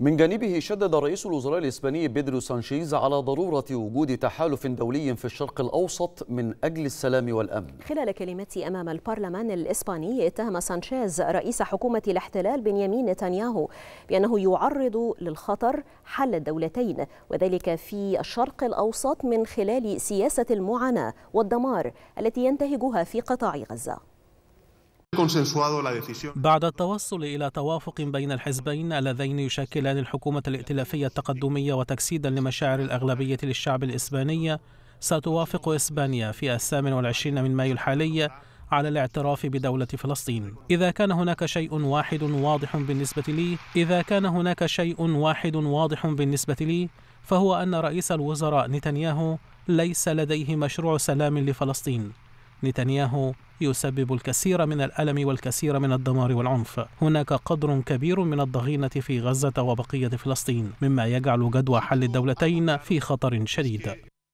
من جانبه شدد رئيس الوزراء الإسباني بيدرو سانشيز على ضرورة وجود تحالف دولي في الشرق الأوسط من أجل السلام والأمن خلال كلمته أمام البرلمان الإسباني اتهم سانشيز رئيس حكومة الاحتلال بنيامين نتنياهو بأنه يعرض للخطر حل الدولتين وذلك في الشرق الأوسط من خلال سياسة المعاناة والدمار التي ينتهجها في قطاع غزة بعد التوصل إلى توافق بين الحزبين اللذين يشكلان الحكومة الائتلافية التقدمية وتجسيدا لمشاعر الأغلبية للشعب الإسباني ستوافق إسبانيا في الثامن والعشرين من مايو الحالي على الاعتراف بدولة فلسطين إذا كان هناك شيء واحد واضح بالنسبة لي إذا كان هناك شيء واحد واضح بالنسبة لي فهو أن رئيس الوزراء نتنياهو ليس لديه مشروع سلام لفلسطين نتنياهو يسبب الكثير من الألم والكثير من الدمار والعنف هناك قدر كبير من الضغينة في غزة وبقية فلسطين مما يجعل جدوى حل الدولتين في خطر شديد